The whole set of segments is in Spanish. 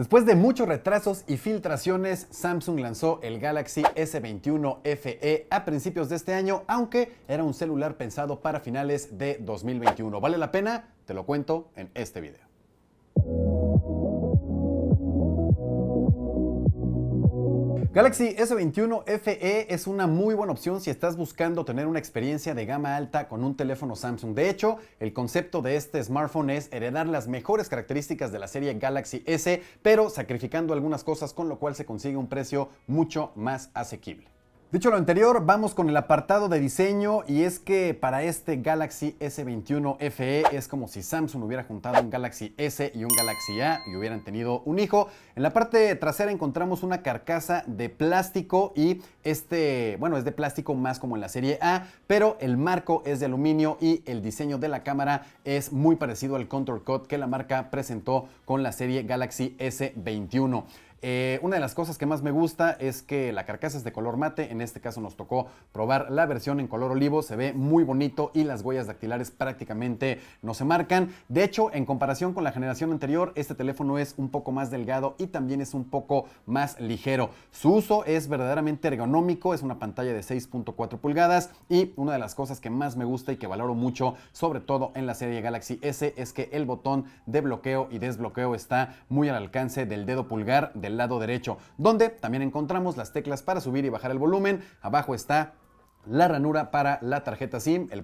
Después de muchos retrasos y filtraciones, Samsung lanzó el Galaxy S21 FE a principios de este año, aunque era un celular pensado para finales de 2021. ¿Vale la pena? Te lo cuento en este video. Galaxy S21 FE es una muy buena opción si estás buscando tener una experiencia de gama alta con un teléfono Samsung. De hecho, el concepto de este smartphone es heredar las mejores características de la serie Galaxy S, pero sacrificando algunas cosas con lo cual se consigue un precio mucho más asequible. Dicho lo anterior, vamos con el apartado de diseño y es que para este Galaxy S21 FE es como si Samsung hubiera juntado un Galaxy S y un Galaxy A y hubieran tenido un hijo. En la parte trasera encontramos una carcasa de plástico y este, bueno, es de plástico más como en la serie A, pero el marco es de aluminio y el diseño de la cámara es muy parecido al Contour Cut que la marca presentó con la serie Galaxy S21. Eh, una de las cosas que más me gusta es que la carcasa es de color mate, en este caso nos tocó probar la versión en color olivo, se ve muy bonito y las huellas dactilares prácticamente no se marcan. De hecho, en comparación con la generación anterior, este teléfono es un poco más delgado y también es un poco más ligero. Su uso es verdaderamente ergonómico, es una pantalla de 6.4 pulgadas y una de las cosas que más me gusta y que valoro mucho, sobre todo en la serie Galaxy S, es que el botón de bloqueo y desbloqueo está muy al alcance del dedo pulgar de lado derecho, donde también encontramos las teclas para subir y bajar el volumen. Abajo está la ranura para la tarjeta SIM, el,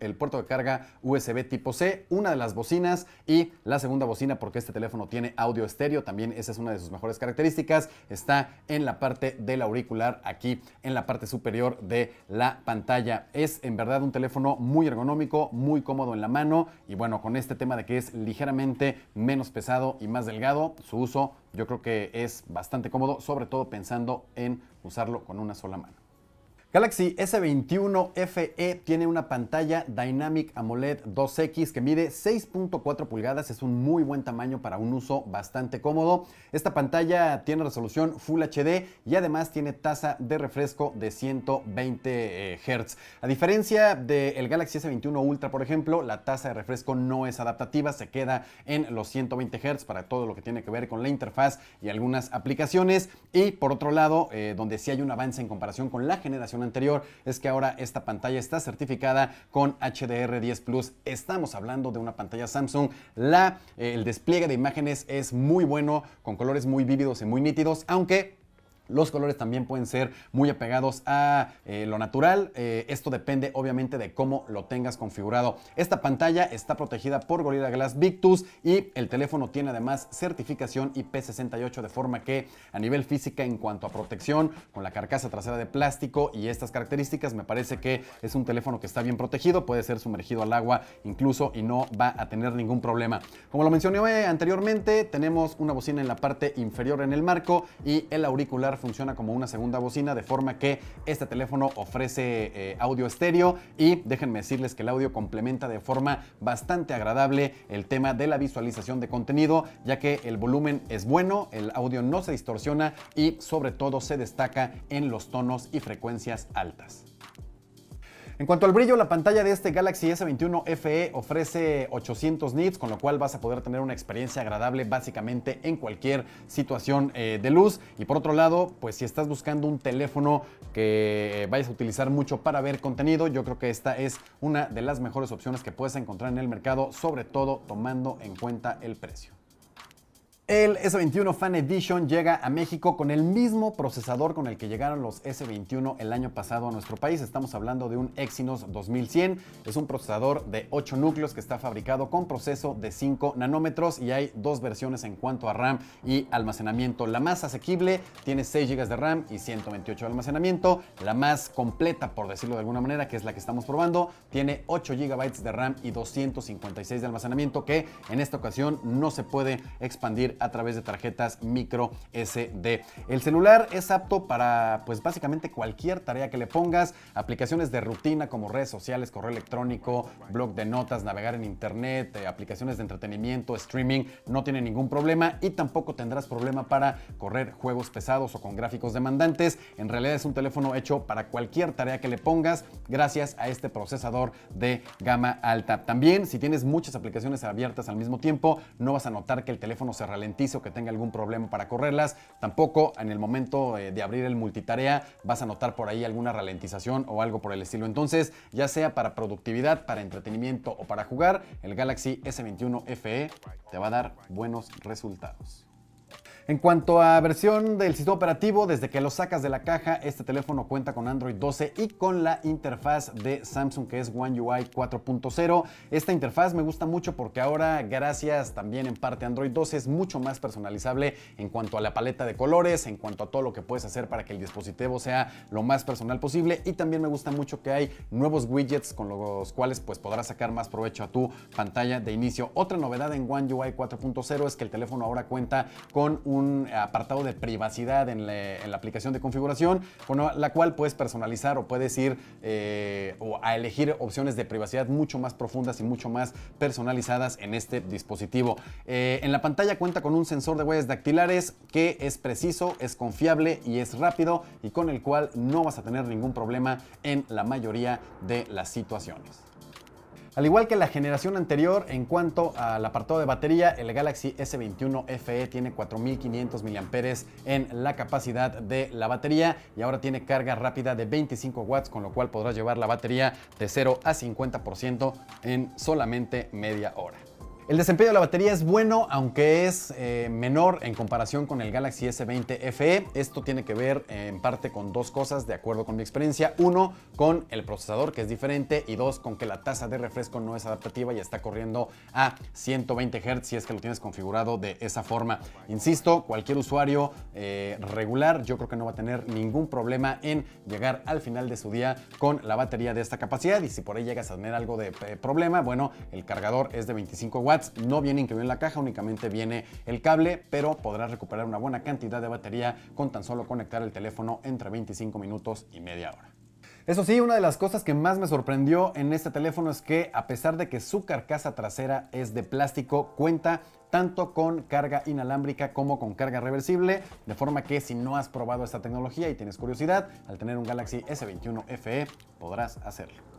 el, puerto de carga USB tipo C, una de las bocinas y la segunda bocina porque este teléfono tiene audio estéreo, también esa es una de sus mejores características, está en la parte del auricular aquí en la parte superior de la pantalla. Es en verdad un teléfono muy ergonómico, muy cómodo en la mano y bueno, con este tema de que es ligeramente menos pesado y más delgado, su uso yo creo que es bastante cómodo, sobre todo pensando en usarlo con una sola mano. Galaxy S21 FE tiene una pantalla Dynamic AMOLED 2X que mide 6.4 pulgadas, es un muy buen tamaño para un uso bastante cómodo. Esta pantalla tiene resolución Full HD y además tiene tasa de refresco de 120 eh, Hz. A diferencia del Galaxy S21 Ultra, por ejemplo, la tasa de refresco no es adaptativa, se queda en los 120 Hz para todo lo que tiene que ver con la interfaz y algunas aplicaciones. Y por otro lado, eh, donde sí hay un avance en comparación con la generación anterior es que ahora esta pantalla está certificada con HDR10 Plus. Estamos hablando de una pantalla Samsung. La, eh, el despliegue de imágenes es muy bueno, con colores muy vívidos y muy nítidos, aunque los colores también pueden ser muy apegados a eh, lo natural. Eh, esto depende obviamente de cómo lo tengas configurado. Esta pantalla está protegida por Gorilla Glass Victus y el teléfono tiene además certificación IP68 de forma que a nivel física en cuanto a protección, con la carcasa trasera de plástico y estas características, me parece que es un teléfono que está bien protegido, puede ser sumergido al agua incluso y no va a tener ningún problema. Como lo mencioné anteriormente, tenemos una bocina en la parte inferior en el marco y el auricular funciona como una segunda bocina, de forma que este teléfono ofrece eh, audio estéreo y déjenme decirles que el audio complementa de forma bastante agradable el tema de la visualización de contenido, ya que el volumen es bueno, el audio no se distorsiona y sobre todo se destaca en los tonos y frecuencias altas. En cuanto al brillo, la pantalla de este Galaxy S21 FE ofrece 800 nits, con lo cual vas a poder tener una experiencia agradable básicamente en cualquier situación eh, de luz. Y por otro lado, pues si estás buscando un teléfono que vayas a utilizar mucho para ver contenido, yo creo que esta es una de las mejores opciones que puedes encontrar en el mercado, sobre todo tomando en cuenta el precio. El S21 Fan Edition llega a México con el mismo procesador con el que llegaron los S21 el año pasado a nuestro país. Estamos hablando de un Exynos 2100. Es un procesador de 8 núcleos que está fabricado con proceso de 5 nanómetros y hay dos versiones en cuanto a RAM y almacenamiento. La más asequible tiene 6 GB de RAM y 128 de almacenamiento. La más completa, por decirlo de alguna manera, que es la que estamos probando, tiene 8 GB de RAM y 256 de almacenamiento que en esta ocasión no se puede expandir a través de tarjetas micro SD. El celular es apto para pues básicamente cualquier tarea que le pongas, aplicaciones de rutina como redes sociales, correo electrónico, blog de notas, navegar en internet, eh, aplicaciones de entretenimiento, streaming, no tiene ningún problema y tampoco tendrás problema para correr juegos pesados o con gráficos demandantes. En realidad es un teléfono hecho para cualquier tarea que le pongas gracias a este procesador de gama alta. También si tienes muchas aplicaciones abiertas al mismo tiempo, no vas a notar que el teléfono se ralentiza que tenga algún problema para correrlas. Tampoco en el momento eh, de abrir el multitarea vas a notar por ahí alguna ralentización o algo por el estilo. Entonces, ya sea para productividad, para entretenimiento o para jugar, el Galaxy S21 FE te va a dar buenos resultados. En cuanto a versión del sistema operativo, desde que lo sacas de la caja, este teléfono cuenta con Android 12 y con la interfaz de Samsung que es One UI 4.0. Esta interfaz me gusta mucho porque ahora, gracias también en parte a Android 12, es mucho más personalizable en cuanto a la paleta de colores, en cuanto a todo lo que puedes hacer para que el dispositivo sea lo más personal posible. Y también me gusta mucho que hay nuevos widgets con los cuales pues podrás sacar más provecho a tu pantalla de inicio. Otra novedad en One UI 4.0 es que el teléfono ahora cuenta con un un apartado de privacidad en la, aplicación de configuración, con la cual puedes personalizar o puedes ir eh, o a elegir opciones de privacidad mucho más profundas y mucho más personalizadas en este dispositivo. Eh, en la pantalla cuenta con un sensor de huellas dactilares que es preciso, es confiable y es rápido y con el cual no vas a tener ningún problema en la mayoría de las situaciones. Al igual que la generación anterior, en cuanto al apartado de batería, el Galaxy S21 FE tiene 4500 mAh en la capacidad de la batería y ahora tiene carga rápida de 25 watts, con lo cual podrás llevar la batería de 0 a 50% en solamente media hora. El desempeño de la batería es bueno, aunque es eh, menor en comparación con el Galaxy S20 FE. Esto tiene que ver eh, en parte con dos cosas, de acuerdo con mi experiencia. Uno, con el procesador, que es diferente. Y dos, con que la tasa de refresco no es adaptativa y está corriendo a 120 Hz si es que lo tienes configurado de esa forma. Insisto, cualquier usuario eh, regular yo creo que no va a tener ningún problema en llegar al final de su día con la batería de esta capacidad. Y si por ahí llegas a tener algo de problema, bueno, el cargador es de 25 w no viene incluido en la caja, únicamente viene el cable, pero podrás recuperar una buena cantidad de batería con tan solo conectar el teléfono entre 25 minutos y media hora. Eso sí, una de las cosas que más me sorprendió en este teléfono es que a pesar de que su carcasa trasera es de plástico, cuenta tanto con carga inalámbrica como con carga reversible, de forma que si no has probado esta tecnología y tienes curiosidad, al tener un Galaxy S21 FE podrás hacerlo.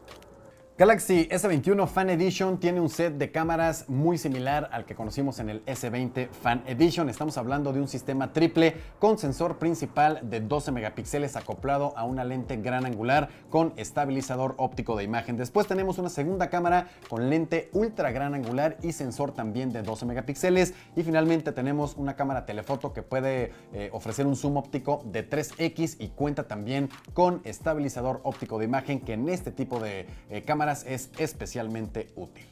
Galaxy S21 Fan Edition tiene un set de cámaras muy similar al que conocimos en el S20 Fan Edition. Estamos hablando de un sistema triple con sensor principal de 12 megapíxeles acoplado a una lente gran angular con estabilizador óptico de imagen. Después tenemos una segunda cámara con lente ultra gran angular y sensor también de 12 megapíxeles. Y finalmente tenemos una cámara telefoto que puede eh, ofrecer un zoom óptico de 3X y cuenta también con estabilizador óptico de imagen que en este tipo de eh, cámaras es especialmente útil.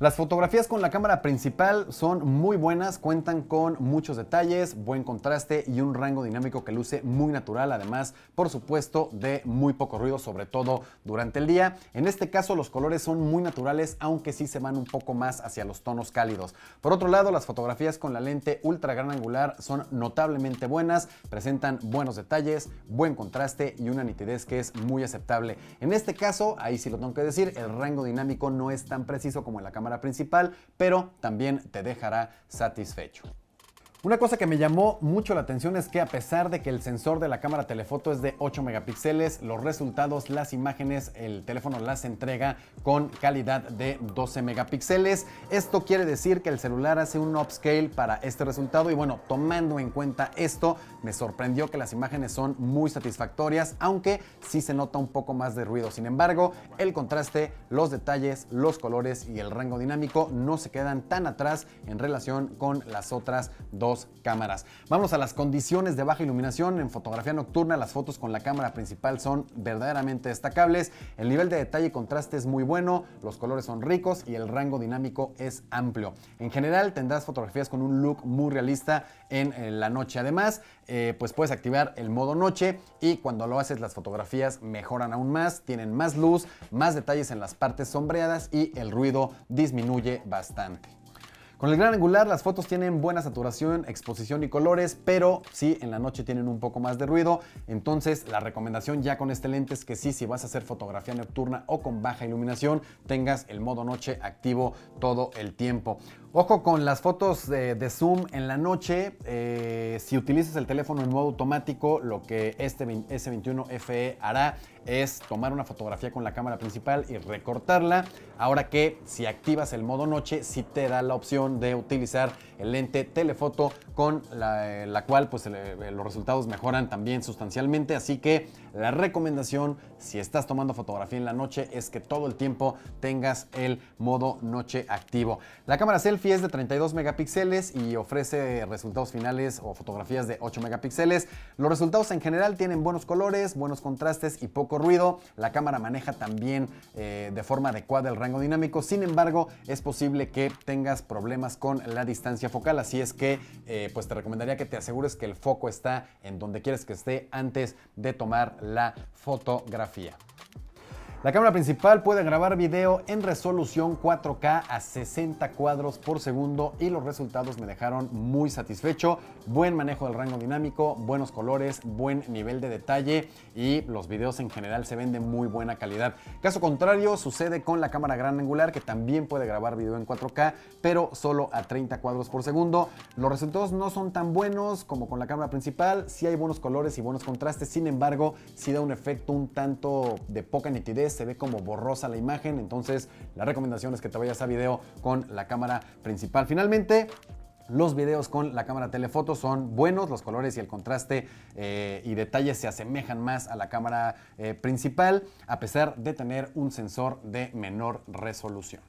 Las fotografías con la cámara principal son muy buenas, cuentan con muchos detalles, buen contraste y un rango dinámico que luce muy natural, además, por supuesto, de muy poco ruido, sobre todo durante el día. En este caso los colores son muy naturales, aunque sí se van un poco más hacia los tonos cálidos. Por otro lado, las fotografías con la lente ultra gran angular son notablemente buenas, presentan buenos detalles, buen contraste y una nitidez que es muy aceptable. En este caso, ahí sí lo tengo que decir, el rango dinámico no es tan preciso como en la cámara principal, pero también te dejará satisfecho. Una cosa que me llamó mucho la atención es que a pesar de que el sensor de la cámara telefoto es de 8 megapíxeles, los resultados, las imágenes, el teléfono las entrega con calidad de 12 megapíxeles. Esto quiere decir que el celular hace un upscale para este resultado y bueno, tomando en cuenta esto, me sorprendió que las imágenes son muy satisfactorias, aunque sí se nota un poco más de ruido. Sin embargo, el contraste, los detalles, los colores y el rango dinámico no se quedan tan atrás en relación con las otras dos cámaras. Vamos a las condiciones de baja iluminación. En fotografía nocturna las fotos con la cámara principal son verdaderamente destacables. El nivel de detalle y contraste es muy bueno, los colores son ricos y el rango dinámico es amplio. En general tendrás fotografías con un look muy realista en, la noche. Además, eh, pues puedes activar el modo noche y cuando lo haces las fotografías mejoran aún más, tienen más luz, más detalles en las partes sombreadas y el ruido disminuye bastante. Con el gran angular las fotos tienen buena saturación, exposición y colores, pero sí en la noche tienen un poco más de ruido, entonces la recomendación ya con este lente es que sí, si vas a hacer fotografía nocturna o con baja iluminación, tengas el modo noche activo todo el tiempo. Ojo con las fotos de, zoom en la noche. Eh, si utilizas el teléfono en modo automático, lo que este S21 FE hará es tomar una fotografía con la cámara principal y recortarla. Ahora que si activas el modo noche, sí te da la opción de utilizar el lente telefoto con la, eh, cual pues, eh, los resultados mejoran también sustancialmente. Así que la recomendación si estás tomando fotografía en la noche es que todo el tiempo tengas el modo noche activo. La cámara selfie es de 32 megapíxeles y ofrece resultados finales o fotografías de 8 megapíxeles. Los resultados en general tienen buenos colores, buenos contrastes y poco ruido. La cámara maneja también eh, de forma adecuada el rango dinámico. Sin embargo, es posible que tengas problemas con la distancia focal. Así es que eh, pues te recomendaría que te asegures que el foco está en donde quieres que esté antes de tomar la fotografía. La cámara principal puede grabar video en resolución 4K a 60 cuadros por segundo y los resultados me dejaron muy satisfecho. Buen manejo del rango dinámico, buenos colores, buen nivel de detalle y los videos en general se ven de muy buena calidad. Caso contrario, sucede con la cámara gran angular que también puede grabar video en 4K, pero solo a 30 cuadros por segundo. Los resultados no son tan buenos como con la cámara principal, Si hay buenos colores y buenos contrastes, sin embargo, sí da un efecto un tanto de poca nitidez se ve como borrosa la imagen, entonces la recomendación es que te vayas a video con la cámara principal. Finalmente, los videos con la cámara telefoto son buenos, los colores y el contraste eh, y detalles se asemejan más a la cámara eh, principal, a pesar de tener un sensor de menor resolución.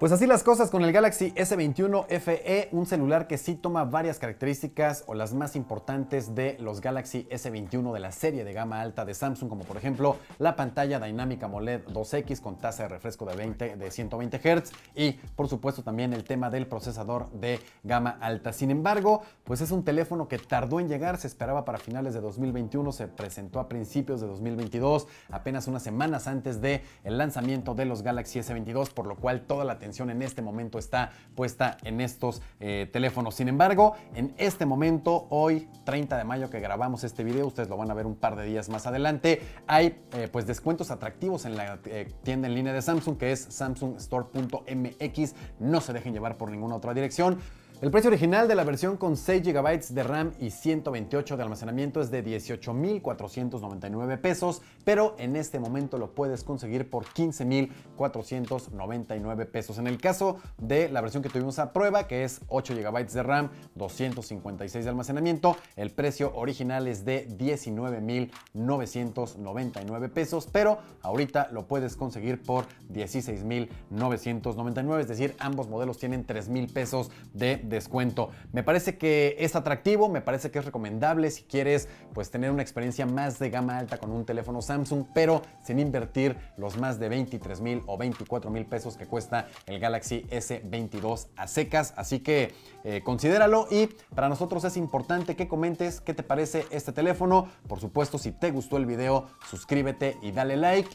Pues así las cosas con el Galaxy S21 FE, un celular que sí toma varias características o las más importantes de los Galaxy S21 de la serie de gama alta de Samsung, como por ejemplo la pantalla dinámica MOLED 2X con tasa de refresco de, 120 Hz y por supuesto también el tema del procesador de gama alta. Sin embargo, pues es un teléfono que tardó en llegar, se esperaba para finales de 2021, se presentó a principios de 2022, apenas unas semanas antes del el lanzamiento de los Galaxy S22, por lo cual toda la atención en este momento está puesta en estos eh, teléfonos. Sin embargo, en este momento, hoy 30 de mayo que grabamos este video, ustedes lo van a ver un par de días más adelante, hay eh, pues descuentos atractivos en la eh, tienda en línea de Samsung que es samsungstore.mx. No se dejen llevar por ninguna otra dirección. El precio original de la versión con 6 GB de RAM y 128 de almacenamiento es de 18.499 pesos, pero en este momento lo puedes conseguir por 15.499 pesos. En el caso de la versión que tuvimos a prueba, que es 8 GB de RAM, 256 de almacenamiento, el precio original es de 19.999 pesos, pero ahorita lo puedes conseguir por 16.999, es decir, ambos modelos tienen 3.000 pesos de descuento. Me parece que es atractivo, me parece que es recomendable si quieres pues tener una experiencia más de gama alta con un teléfono Samsung, pero sin invertir los más de 23 mil o 24 mil pesos que cuesta el Galaxy S22 a secas. Así que eh, considéralo y para nosotros es importante que comentes qué te parece este teléfono. Por supuesto, si te gustó el video, suscríbete y dale like.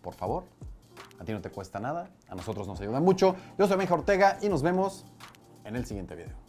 Por favor. A ti no te cuesta nada, a nosotros nos ayuda mucho. Yo soy Benja Ortega y nos vemos en el siguiente video.